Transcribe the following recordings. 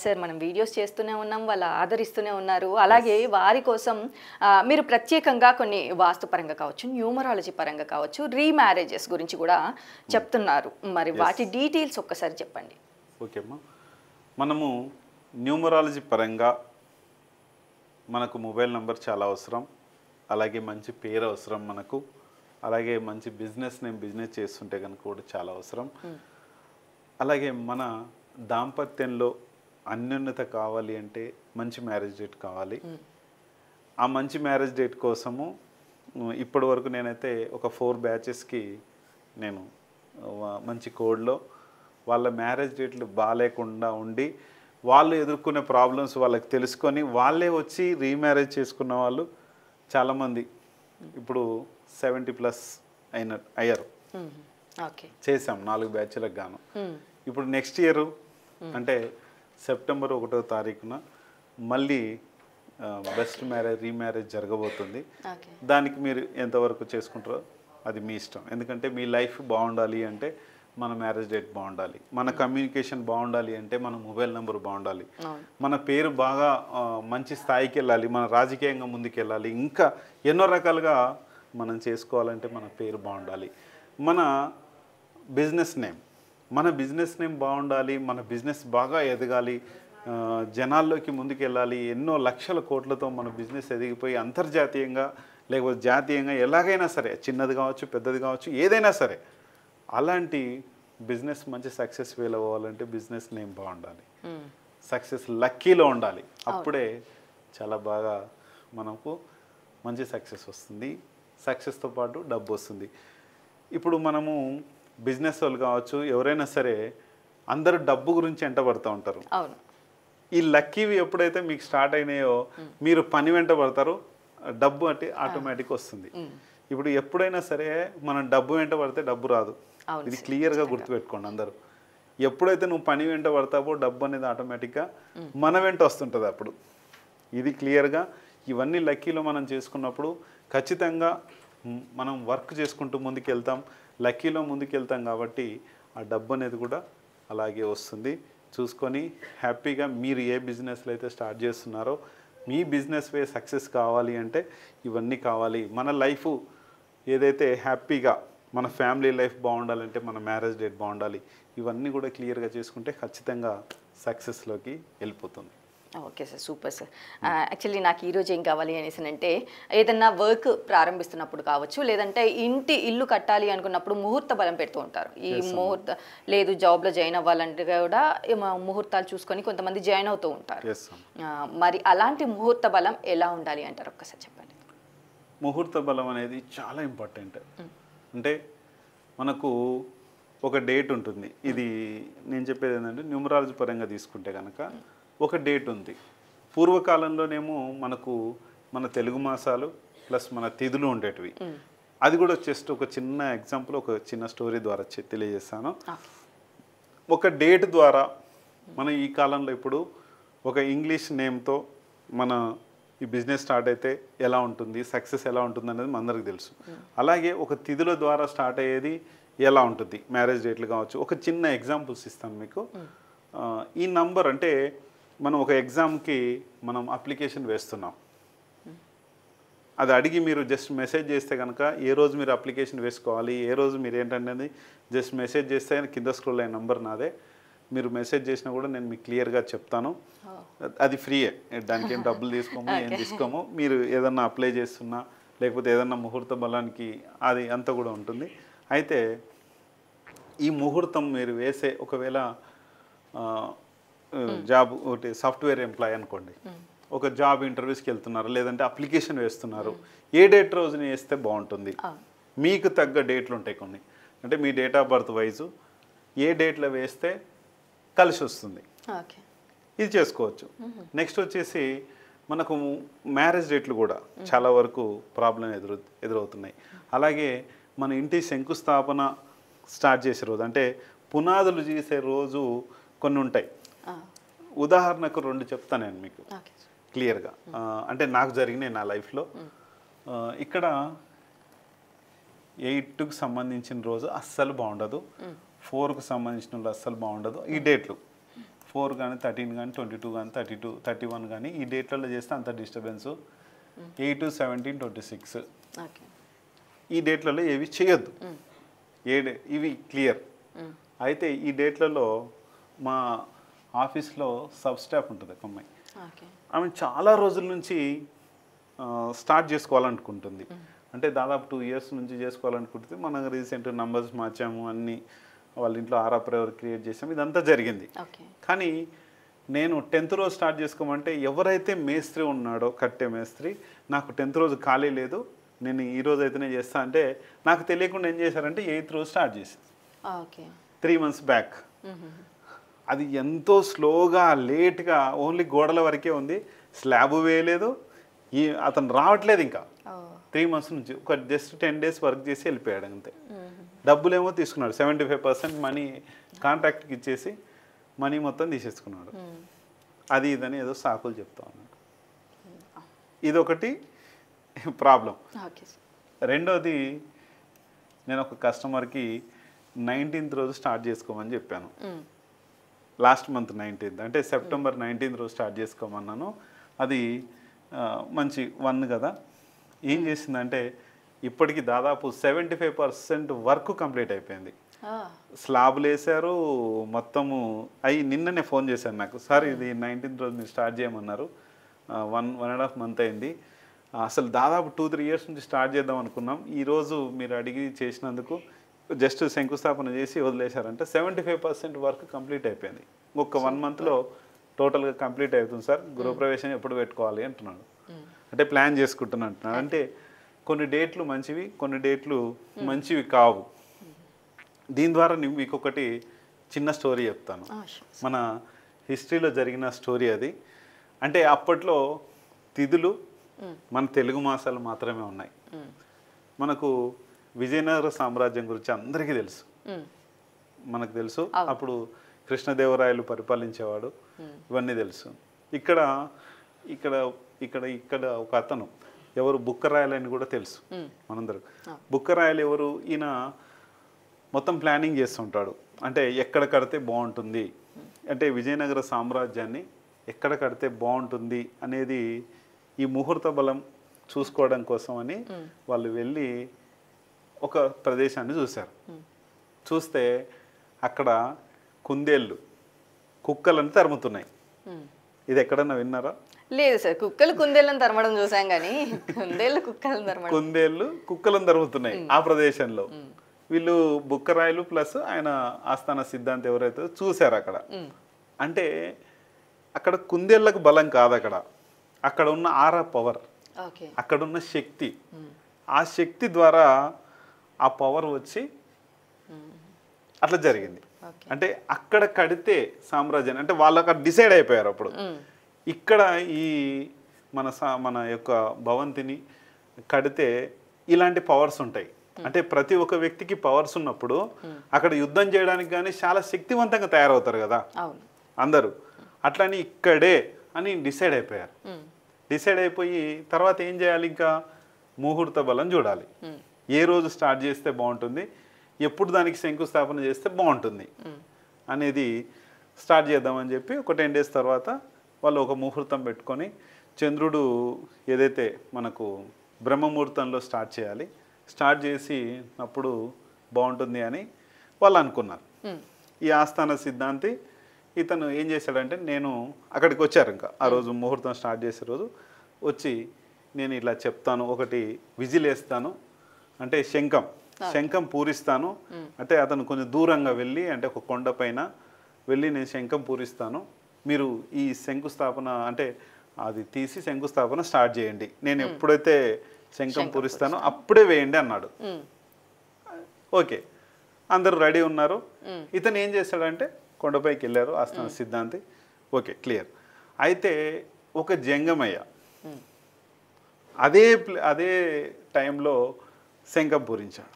Sir మనం videos చేస్తూనే ఉన్నాం వాళ్ళు ఆదరిస్తూనే ఉన్నారు అలాగే వారి కోసం మీరు ప్రత్యేకంగా కొన్ని వాస్తుపరంగా కావచ్చు న్యూమరాలజీ పరంగా కావచ్చు రీమ్యారేజెస్ గురించి కూడా hmm. చెప్తున్నారు మరి వాటి డీటెయిల్స్ ఒక్కసారి చెప్పండి ఓకే అమ్మా మనము న్యూమరాలజీ పరంగా మనకు మొబైల్ నెంబర్ చాలా అవసరం అలాగే మంచి పేరు అవసరం మనకు అలాగే మంచి బిజినెస్ నేను బిజినెస్ చేస్తుంటే కనుక కూడా చాలా అవసరం hmm. అలాగే మన దాంపత్యంలో అన్యోన్యత కావాలి అంటే మంచి మ్యారేజ్ డేట్ కావాలి ఆ మంచి మ్యారేజ్ డేట్ కోసము ఇప్పటి వరకు నేనైతే ఒక ఫోర్ బ్యాచెస్కి నేను మంచి కోడ్లో వాళ్ళ మ్యారేజ్ డేట్లు బాగాలేకుండా ఉండి వాళ్ళు ఎదుర్కొనే ప్రాబ్లమ్స్ వాళ్ళకి తెలుసుకొని వాళ్ళే వచ్చి రీమ్యారేజ్ చేసుకున్న వాళ్ళు చాలామంది ఇప్పుడు సెవెంటీ ప్లస్ అయిన అయ్యారు చేసాం నాలుగు బ్యాచ్లకు గాను ఇప్పుడు నెక్స్ట్ ఇయర్ అంటే సెప్టెంబర్ ఒకటో తారీఖున మళ్ళీ బెస్ట్ మ్యారేజ్ రీమ్యారేజ్ జరగబోతుంది దానికి మీరు ఎంతవరకు చేసుకుంటారో అది మీ ఇష్టం ఎందుకంటే మీ లైఫ్ బాగుండాలి అంటే మన మ్యారేజ్ డేట్ బాగుండాలి మన కమ్యూనికేషన్ బాగుండాలి అంటే మన మొబైల్ నెంబర్ బాగుండాలి మన పేరు బాగా మంచి స్థాయికి వెళ్ళాలి మన రాజకీయంగా ముందుకెళ్ళాలి ఇంకా ఎన్నో రకాలుగా మనం చేసుకోవాలంటే మన పేరు బాగుండాలి మన బిజినెస్ నేమ్ మన బిజినెస్ నేమ్ బాగుండాలి మన బిజినెస్ బాగా ఎదగాలి జనాల్లోకి ముందుకెళ్ళాలి ఎన్నో లక్షల కోట్లతో మన బిజినెస్ ఎదిగిపోయి అంతర్జాతీయంగా లేకపోతే జాతీయంగా ఎలాగైనా సరే చిన్నది కావచ్చు పెద్దది కావచ్చు ఏదైనా సరే అలాంటి బిజినెస్ మంచి సక్సెస్ ఫీల్ అవ్వాలంటే బిజినెస్ నేమ్ బాగుండాలి సక్సెస్ లక్కీలో ఉండాలి అప్పుడే చాలా బాగా మనకు మంచి సక్సెస్ వస్తుంది సక్సెస్తో పాటు డబ్బు వస్తుంది ఇప్పుడు మనము బిజినెస్ వాళ్ళు కావచ్చు ఎవరైనా సరే అందరూ డబ్బు గురించి వెంట పడుతూ ఉంటారు ఈ లక్కీవి ఎప్పుడైతే మీకు స్టార్ట్ అయినాయో మీరు పని వెంట పడతారు డబ్బు అంటే ఆటోమేటిక్ వస్తుంది ఇప్పుడు ఎప్పుడైనా సరే మనం డబ్బు వెంట పడితే డబ్బు రాదు ఇది క్లియర్గా గుర్తుపెట్టుకోండి అందరూ ఎప్పుడైతే నువ్వు పని వెంట పడతావో డబ్బు అనేది ఆటోమేటిక్గా మన వెంట వస్తుంటుంది అప్పుడు ఇది క్లియర్గా ఇవన్నీ లక్కీలో మనం చేసుకున్నప్పుడు ఖచ్చితంగా మనం వర్క్ చేసుకుంటూ ముందుకు వెళ్తాం లక్కీలో ముందుకెళ్తాం కాబట్టి ఆ డబ్బు అనేది కూడా అలాగే వస్తుంది చూసుకొని హ్యాపీగా మీరు ఏ బిజినెస్లు అయితే స్టార్ట్ చేస్తున్నారో మీ బిజినెస్ వే సక్సెస్ కావాలి అంటే ఇవన్నీ కావాలి మన లైఫ్ ఏదైతే హ్యాపీగా మన ఫ్యామిలీ లైఫ్ బాగుండాలంటే మన మ్యారేజ్ డేట్ బాగుండాలి ఇవన్నీ కూడా క్లియర్గా చేసుకుంటే ఖచ్చితంగా సక్సెస్లోకి వెళ్ళిపోతుంది okay sir super sir actually నాకు ఈరోజు ఏం కావాలి అనేసి అంటే ఏదన్నా వర్క్ ప్రారంభిస్తున్నప్పుడు కావచ్చు లేదంటే ఇంటి ఇల్లు కట్టాలి అనుకున్నప్పుడు ముహూర్త బలం పెడుతూ ఉంటారు ఈ ముహూర్త లేదు జాబ్లో జాయిన్ అవ్వాలంటే కూడా ముహూర్తాలు చూసుకొని కొంతమంది జాయిన్ అవుతూ ఉంటారు మరి అలాంటి ముహూర్త బలం ఎలా ఉండాలి అంటారు ఒక్కసారి చెప్పండి ముహూర్త బలం అనేది చాలా ఇంపార్టెంట్ అంటే మనకు ఒక డేట్ ఉంటుంది ఇది నేను చెప్పేది ఏంటంటే న్యూమరాలజీ పరంగా తీసుకుంటే కనుక ఒక డేట్ ఉంది పూర్వకాలంలోనేమో మనకు మన తెలుగు మాసాలు ప్లస్ మన తిథులు ఉండేటివి అది కూడా జస్ట్ ఒక చిన్న ఎగ్జాంపుల్ ఒక చిన్న స్టోరీ ద్వారా తెలియజేస్తాను ఒక డేట్ ద్వారా మనం ఈ కాలంలో ఇప్పుడు ఒక ఇంగ్లీష్ నేమ్తో మన ఈ బిజినెస్ స్టార్ట్ అయితే ఎలా ఉంటుంది సక్సెస్ ఎలా ఉంటుంది అనేది మనందరికి తెలుసు అలాగే ఒక తిథుల ద్వారా స్టార్ట్ అయ్యేది ఎలా ఉంటుంది మ్యారేజ్ డేట్లు కావచ్చు ఒక చిన్న ఎగ్జాంపుల్స్ ఇస్తాను మీకు ఈ నంబర్ అంటే మనం ఒక ఎగ్జామ్కి మనం అప్లికేషన్ వేస్తున్నాం అది అడిగి మీరు జస్ట్ మెసేజ్ చేస్తే కనుక ఏ రోజు మీరు అప్లికేషన్ వేసుకోవాలి ఏ రోజు మీరు ఏంటంటే జస్ట్ మెసేజ్ చేస్తే కింద స్క్రోల్ అయిన నంబర్ నాదే మీరు మెసేజ్ చేసినా కూడా నేను మీకు క్లియర్గా చెప్తాను అది ఫ్రీయే దానికి ఏం డబ్బులు తీసుకోము ఏం తీసుకోము మీరు ఏదన్నా అప్లై చేస్తున్నా లేకపోతే ఏదన్నా ముహూర్త బలానికి అది అంతా కూడా ఉంటుంది అయితే ఈ ముహూర్తం మీరు వేసే ఒకవేళ జాబ్ ఒకటి సాఫ్ట్వేర్ ఎంప్లాయ్ అనుకోండి ఒక జాబ్ ఇంటర్వ్యూస్కి వెళ్తున్నారు లేదంటే అప్లికేషన్ వేస్తున్నారు ఏ డేట్ రోజున వేస్తే బాగుంటుంది మీకు తగ్గ డేట్లు ఉంటాయి కొన్ని అంటే మీ డేట్ ఆఫ్ బర్త్ వైజు ఏ డేట్లో వేస్తే కలిసి వస్తుంది ఇది చేసుకోవచ్చు నెక్స్ట్ వచ్చేసి మనకు మ్యారేజ్ డేట్లు కూడా చాలా వరకు ప్రాబ్లం ఎదురు ఎదురవుతున్నాయి అలాగే మన ఇంటి శంకుస్థాపన స్టార్ట్ చేసే రోజు అంటే పునాదులు చేసే రోజు కొన్ని ఉంటాయి ఉదాహరణకు రెండు చెప్తాను నేను మీకు క్లియర్గా అంటే నాకు జరిగినాయి నా లైఫ్లో ఇక్కడ ఎయిట్కి సంబంధించిన రోజు అస్సలు బాగుండదు ఫోర్కు సంబంధించిన రోజు అస్సలు బాగుండదు ఈ డేట్లు ఫోర్ కానీ థర్టీన్ కానీ ట్వంటీ టూ కానీ థర్టీ టూ థర్టీ వన్ కానీ ఈ డేట్లలో చేస్తే అంత disturbance eight seventeen twenty six ఈ డేట్లలో ఏవి చేయొద్దు ఏ ఇవి క్లియర్ అయితే ఈ డేట్లలో మా ఆఫీస్లో సబ్ స్టాఫ్ ఉంటుంది ఒక అమ్మాయి ఆమె చాలా రోజుల నుంచి స్టార్ట్ చేసుకోవాలనుకుంటుంది అంటే దాదాపు టూ ఇయర్స్ నుంచి చేసుకోవాలనుకుంటుంది మనం రీసెంట్ నంబర్స్ మార్చాము అన్నీ వాళ్ళ ఇంట్లో ఆరా ప్రేవర్ క్రియేట్ చేసాము ఇదంతా జరిగింది కానీ నేను టెన్త్ రోజు స్టార్ట్ చేసుకోమంటే ఎవరైతే మేస్త్రి ఉన్నాడో కట్టే మేస్త్రి నాకు టెన్త్ రోజు ఖాళీ లేదు నేను ఈ రోజు అయితేనే చేస్తా అంటే నాకు తెలియకుండా ఏం చేశారంటే ఎయిత్ రోజు స్టార్ట్ చేసింది త్రీ మంత్స్ బ్యాక్ అది ఎంతో స్లోగా లేట్గా ఓన్లీ గోడల వరకే ఉంది స్లాబ్ వేయలేదు ఈ అతను రావట్లేదు ఇంకా త్రీ మంత్స్ నుంచి ఒక జస్ట్ టెన్ డేస్ వర్క్ చేసి వెళ్ళిపోయాడు అంతే ఏమో తీసుకున్నాడు సెవెంటీ ఫైవ్ పర్సెంట్ మనీ కాంట్రాక్ట్కి ఇచ్చేసి మనీ మొత్తం తీసేసుకున్నాడు అది ఇదని ఏదో సాకులు చెప్తా ఉన్నాడు ఇదొకటి ప్రాబ్లం రెండోది నేను ఒక కస్టమర్కి నైన్టీన్త్ రోజు స్టార్ట్ చేసుకోమని చెప్పాను లాస్ట్ మంత్ నైన్టీన్త్ అంటే hmm. సెప్టెంబర్ నైన్టీన్త్ రోజు స్టార్ట్ చేసుకోమన్నాను అది మంచి వన్ కదా ఏం hmm. చేసిందంటే ఇప్పటికి దాదాపు seventy five percent work complete అయిపోయింది స్లాబ్లు వేసారు మొత్తము అయి నిన్ననే ఫోన్ చేశాను నాకు సార్ ఇది hmm. నైన్టీన్త్ రోజు మీరు స్టార్ట్ చేయమన్నారు one one and half month అయింది అసలు దాదాపు టూ త్రీ ఇయర్స్ నుంచి స్టార్ట్ చేద్దాం అనుకున్నాం ఈరోజు మీరు అడిగి చేసినందుకు జస్ట్ శంకుస్థాపన చేసి వదిలేశారంటే seventy five percent work complete అయిపోయింది ఇంకొక వన్ మంత్లో టోటల్గా కంప్లీట్ అవుతుంది సార్ గృహప్రవేశం ఎప్పుడు పెట్టుకోవాలి అంటున్నాడు అంటే ప్లాన్ చేసుకుంటున్నా అంటున్నాడు అంటే కొన్ని డేట్లు మంచివి కొన్ని డేట్లు మంచివి కావు దీని ద్వారా మీకు ఒకటి చిన్న స్టోరీ చెప్తాను మన హిస్టరీలో జరిగిన స్టోరీ అది అంటే అప్పట్లో తిథులు మన తెలుగు మాసాలు మాత్రమే ఉన్నాయి మనకు విజయనగర సామ్రాజ్యం గురించి అందరికీ తెలుసు మనకు తెలుసు అప్పుడు కృష్ణదేవరాయలు పరిపాలించేవాడు ఇవన్నీ తెలుసు ఇక్కడ ఇక్కడ ఇక్కడ ఇక్కడ ఒక అతను ఎవరు బుక్కరాయలు అని కూడా తెలుసు మనందరూ బుక్కరాయలు ఎవరు ఈయన మొత్తం ప్లానింగ్ చేస్తుంటాడు అంటే ఎక్కడ కడితే బాగుంటుంది అంటే విజయనగర సామ్రాజ్యాన్ని ఎక్కడ కడితే బాగుంటుంది అనేది ఈ ముహూర్త బలం చూసుకోవడం కోసం అని వాళ్ళు వెళ్ళి ఒక ప్రదేశాన్ని చూశారు చూస్తే అక్కడ కుందేళ్ళు కుక్కలను తరుముతున్నాయి ఇది ఎక్కడన్నా విన్నారా లేదు సార్ కుక్కలు కుందేళ్ళని తరమడం చూసాం కానీ కుందేళ్ళు కుక్కలను కుందేళ్ళు కుక్కలను తరుముతున్నాయి ఆ ప్రదేశంలో వీళ్ళు బుక్కరాయలు ప్లస్ ఆయన ఆస్థాన సిద్ధాంతం ఎవరైతే చూశారు అక్కడ అంటే అక్కడ కుందేళ్లకు బలం కాదు అక్కడ అక్కడ ఉన్న ఆరా పవర్ అక్కడున్న శక్తి ఆ శక్తి ద్వారా ఆ పవర్ వచ్చి అట్లా జరిగింది అంటే అక్కడ కడితే సామ్రాజ్యాన్ని అంటే వాళ్ళు అక్కడ డిసైడ్ అయిపోయారు అప్పుడు ఇక్కడ ఈ మన మన యొక్క భవంతిని కడితే ఇలాంటి పవర్స్ ఉంటాయి అంటే ప్రతి ఒక్క వ్యక్తికి పవర్స్ ఉన్నప్పుడు అక్కడ యుద్ధం చేయడానికి కానీ చాలా శక్తివంతంగా తయారవుతారు కదా అందరూ అట్లని ఇక్కడే అని డిసైడ్ అయిపోయారు డిసైడ్ అయిపోయి తర్వాత ఏం చేయాలి ఇంకా ముహూర్త బలం చూడాలి ఏ రోజు స్టార్ట్ చేస్తే బాగుంటుంది ఎప్పుడు దానికి శంకుస్థాపన చేస్తే బాగుంటుంది అనేది స్టార్ట్ చేద్దామని చెప్పి ఒక టెన్ డేస్ తర్వాత వాళ్ళు ఒక ముహూర్తం పెట్టుకొని చంద్రుడు ఏదైతే మనకు బ్రహ్మముహూర్తంలో స్టార్ట్ చేయాలి స్టార్ట్ చేసి అప్పుడు బాగుంటుంది అని వాళ్ళు అనుకున్నారు ఈ ఆస్థాన సిద్ధాంతి ఇతను ఏం చేశాడంటే నేను అక్కడికి వచ్చారు ఇంకా ఆ రోజు ముహూర్తం స్టార్ట్ చేసే రోజు వచ్చి నేను ఇలా చెప్తాను ఒకటి విజిల్ వేస్తాను అంటే శంఖం శంఖం పూరిస్తాను అంటే అతను కొంచెం దూరంగా వెళ్ళి అంటే ఒక కొండ పైన వెళ్ళి నేను శంఖం పూరిస్తాను మీరు ఈ శంకుస్థాపన అంటే అది తీసి శంకుస్థాపన స్టార్ట్ చేయండి నేను ఎప్పుడైతే శంఖం పూరిస్తానో అప్పుడే వేయండి అన్నాడు ఓకే అందరు రెడీ ఉన్నారు ఇతను ఏం చేశాడంటే కొండపైకి వెళ్ళారు ఆస్థాన సిద్ధాంతి ఓకే క్లియర్ అయితే ఒక జంగమయ్య అదే అదే టైంలో శంఖం పూరించాడు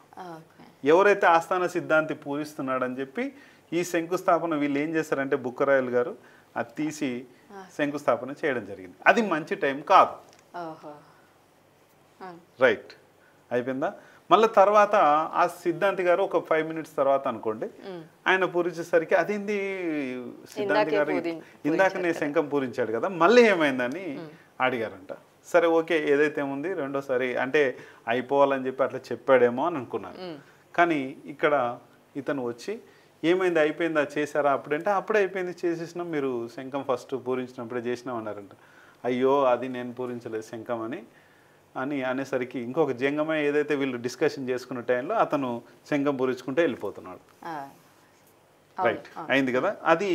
ఎవరైతే ఆస్థాన సిద్ధాంతి పూరిస్తున్నాడని చెప్పి ఈ శంకుస్థాపన వీళ్ళు ఏం చేశారంటే బుక్కరాయలు గారు అది తీసి శంకుస్థాపన చేయడం జరిగింది అది మంచి టైం కాదు రైట్ అయిపోయిందా మళ్ళీ తర్వాత ఆ సిద్ధాంతి గారు ఒక ఫైవ్ మినిట్స్ తర్వాత అనుకోండి ఆయన పూరించేసరికి అదేంది సిద్ధాంతి గారు ఇందాక నేను శంఖం పూరించాడు కదా మళ్ళీ ఏమైందని అడిగారంట సరే ఓకే ఏదైతే ఉంది రెండోసారి అంటే అయిపోవాలని చెప్పి అట్లా చెప్పాడేమో అని అనుకున్నాను కానీ ఇక్కడ ఇతను వచ్చి ఏమైంది అయిపోయిందా చేశారా అప్పుడంటే అప్పుడే అయిపోయింది చేసేసిన మీరు శంఖం ఫస్ట్ పూరించినప్పుడే చేసినాం అన్నారంట అయ్యో అది నేను పూరించలేదు శంఖం అని అని అనేసరికి ఇంకొక జంగమే ఏదైతే వీళ్ళు డిస్కషన్ చేసుకున్న టైంలో అతను శంఖం పూరించుకుంటే వెళ్ళిపోతున్నాడు రైట్ అయింది కదా అది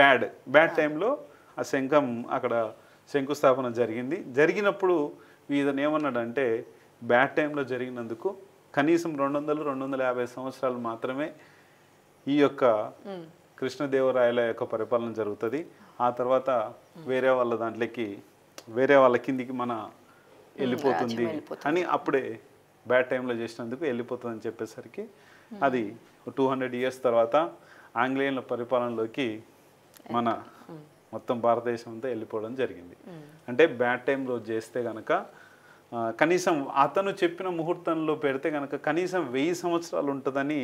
బ్యాడ్ బ్యాడ్ టైంలో ఆ శంఖం అక్కడ శంకుస్థాపన జరిగింది జరిగినప్పుడు ఈతను ఏమన్నాడంటే బ్యాడ్ టైంలో జరిగినందుకు కనీసం రెండు వందలు రెండు వందల యాభై సంవత్సరాలు మాత్రమే ఈ యొక్క కృష్ణదేవరాయల యొక్క పరిపాలన జరుగుతుంది ఆ తర్వాత వేరే వాళ్ళ దాంట్లోకి వేరే వాళ్ళ కిందికి మన వెళ్ళిపోతుంది అని అప్పుడే బ్యాడ్ టైంలో చేసినందుకు వెళ్ళిపోతుంది అని చెప్పేసరికి అది టూ హండ్రెడ్ ఇయర్స్ తర్వాత ఆంగ్లేయుల పరిపాలనలోకి మన మొత్తం భారతదేశం అంతా వెళ్ళిపోవడం జరిగింది అంటే బ్యాడ్ టైంలో చేస్తే కనుక కనీసం అతను చెప్పిన ముహూర్తంలో పెడితే కనుక కనీసం వెయ్యి సంవత్సరాలు ఉంటుందని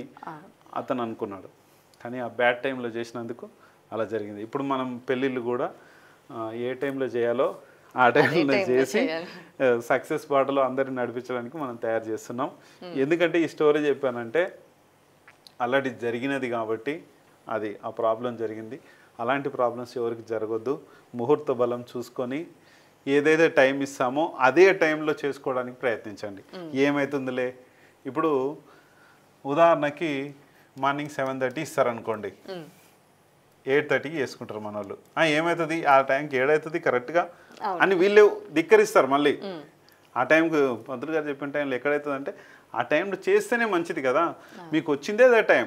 అతను అనుకున్నాడు కానీ ఆ బ్యాడ్ టైంలో చేసినందుకు అలా జరిగింది ఇప్పుడు మనం పెళ్ళిళ్ళు కూడా ఏ టైంలో చేయాలో ఆ టైంలో చేసి సక్సెస్ బాటలో అందరిని నడిపించడానికి మనం తయారు చేస్తున్నాం ఎందుకంటే ఈ స్టోరీ చెప్పానంటే అలాంటి జరిగినది కాబట్టి అది ఆ ప్రాబ్లం జరిగింది అలాంటి ప్రాబ్లమ్స్ ఎవరికి జరగొద్దు ముహూర్త బలం చూసుకొని ఏదైతే టైం ఇస్తామో అదే టైంలో చేసుకోవడానికి ప్రయత్నించండి ఏమైతుందిలే ఇప్పుడు ఉదాహరణకి మార్నింగ్ సెవెన్ థర్టీ ఇస్తారనుకోండి ఎయిట్ థర్టీకి వేసుకుంటారు మన వాళ్ళు ఏమవుతుంది ఆ టైంకి ఏడవుతుంది కరెక్ట్గా అని వీళ్ళు ధిక్కరిస్తారు మళ్ళీ ఆ టైంకి మంత్రులు గారు చెప్పిన టైంలో ఎక్కడైతుంది అంటే ఆ టైంలో చేస్తేనే మంచిది కదా మీకు వచ్చిందే అదే టైం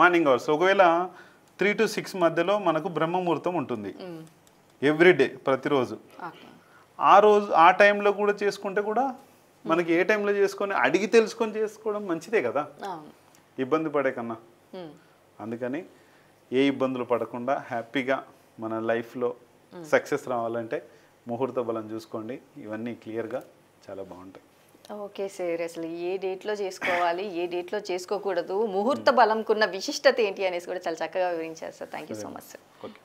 మార్నింగ్ అవర్స్ ఒకవేళ త్రీ టు సిక్స్ మధ్యలో మనకు బ్రహ్మముహూర్తం ఉంటుంది ఎవ్రీడే ప్రతిరోజు ఆ రోజు ఆ టైంలో కూడా చేసుకుంటే కూడా మనకి ఏ టైంలో చేసుకొని అడిగి తెలుసుకొని చేసుకోవడం మంచిదే కదా ఇబ్బంది పడే కన్నా అందుకని ఏ ఇబ్బందులు పడకుండా హ్యాపీగా మన లైఫ్లో సక్సెస్ రావాలంటే ముహూర్త బలం చూసుకోండి ఇవన్నీ క్లియర్గా చాలా బాగుంటాయి ఓకే సార్ అసలు ఏ డేట్లో చేసుకోవాలి ఏ డేట్లో చేసుకోకూడదు ముహూర్త బలంకున్న విశిష్టత ఏంటి అనేసి కూడా చాలా చక్కగా వివరించారు sir thank so much sir okay